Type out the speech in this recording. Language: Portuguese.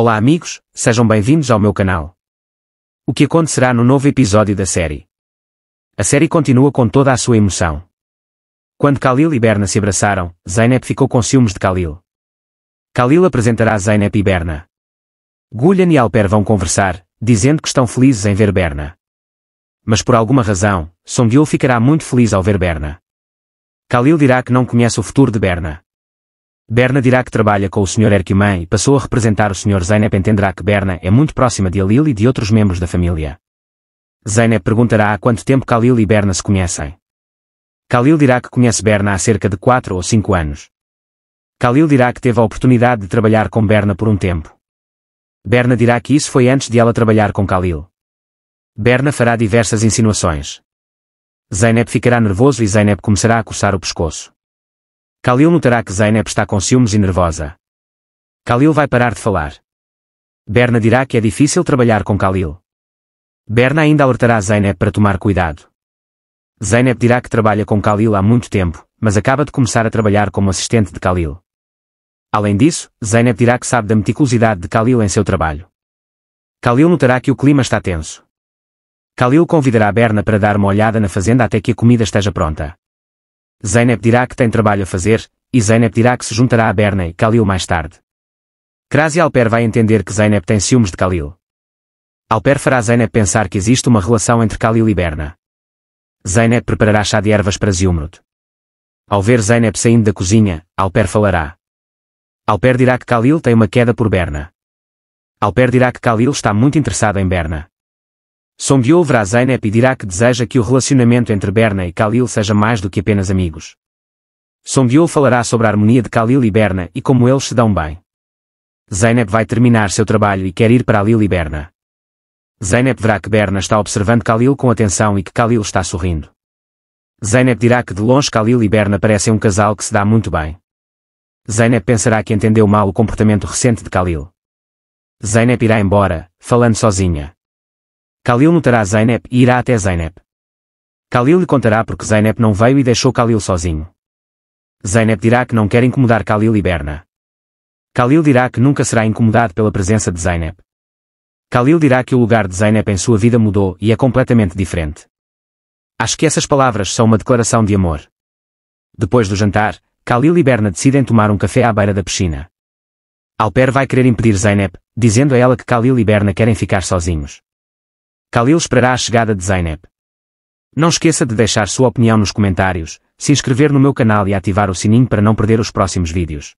Olá amigos, sejam bem-vindos ao meu canal. O que acontecerá no novo episódio da série? A série continua com toda a sua emoção. Quando Khalil e Berna se abraçaram, Zeynep ficou com ciúmes de Khalil. Khalil apresentará Zeynep e Berna. Gulian e Alper vão conversar, dizendo que estão felizes em ver Berna. Mas por alguma razão, Songhyul ficará muito feliz ao ver Berna. Khalil dirá que não conhece o futuro de Berna. Berna dirá que trabalha com o Sr. Erquiman e passou a representar o Sr. Zeynep entenderá que Berna é muito próxima de Alil e de outros membros da família. Zeynep perguntará há quanto tempo Khalil e Berna se conhecem. Khalil dirá que conhece Berna há cerca de 4 ou 5 anos. Khalil dirá que teve a oportunidade de trabalhar com Berna por um tempo. Berna dirá que isso foi antes de ela trabalhar com Khalil. Berna fará diversas insinuações. Zeynep ficará nervoso e Zeynep começará a coçar o pescoço. Khalil notará que Zeynep está com ciúmes e nervosa. Khalil vai parar de falar. Berna dirá que é difícil trabalhar com Khalil. Berna ainda alertará Zeynep para tomar cuidado. Zeynep dirá que trabalha com Khalil há muito tempo, mas acaba de começar a trabalhar como assistente de Khalil. Além disso, Zeynep dirá que sabe da meticulosidade de Khalil em seu trabalho. Khalil notará que o clima está tenso. Khalil convidará Berna para dar uma olhada na fazenda até que a comida esteja pronta. Zeynep dirá que tem trabalho a fazer, e Zeynep dirá que se juntará a Berna e Khalil mais tarde. Krasi Alper vai entender que Zeynep tem ciúmes de Khalil. Alper fará Zeynep pensar que existe uma relação entre Khalil e Berna. Zeynep preparará chá de ervas para Ziumrut. Ao ver Zeynep saindo da cozinha, Alper falará. Alper dirá que Khalil tem uma queda por Berna. Alper dirá que Khalil está muito interessado em Berna. Sondeou Vrazenep e dirá que deseja que o relacionamento entre Berna e Khalil seja mais do que apenas amigos. Sondeou falará sobre a harmonia de Khalil e Berna e como eles se dão bem. Zeynep vai terminar seu trabalho e quer ir para Lil e Berna. Zeynep verá que Berna está observando Khalil com atenção e que Khalil está sorrindo. Zeynep dirá que de longe Khalil e Berna parecem um casal que se dá muito bem. Zeynep pensará que entendeu mal o comportamento recente de Khalil. Zeynep irá embora, falando sozinha. Khalil notará Zainab e irá até Zainab. Khalil lhe contará porque Zainab não veio e deixou Khalil sozinho. Zainab dirá que não quer incomodar Khalil e Berna. Khalil dirá que nunca será incomodado pela presença de Zainab. Khalil dirá que o lugar de Zainab em sua vida mudou e é completamente diferente. Acho que essas palavras são uma declaração de amor. Depois do jantar, Khalil e Berna decidem tomar um café à beira da piscina. Alper vai querer impedir Zainab, dizendo a ela que Khalil e Berna querem ficar sozinhos. Khalil esperará a chegada de Zainab. Não esqueça de deixar sua opinião nos comentários, se inscrever no meu canal e ativar o sininho para não perder os próximos vídeos.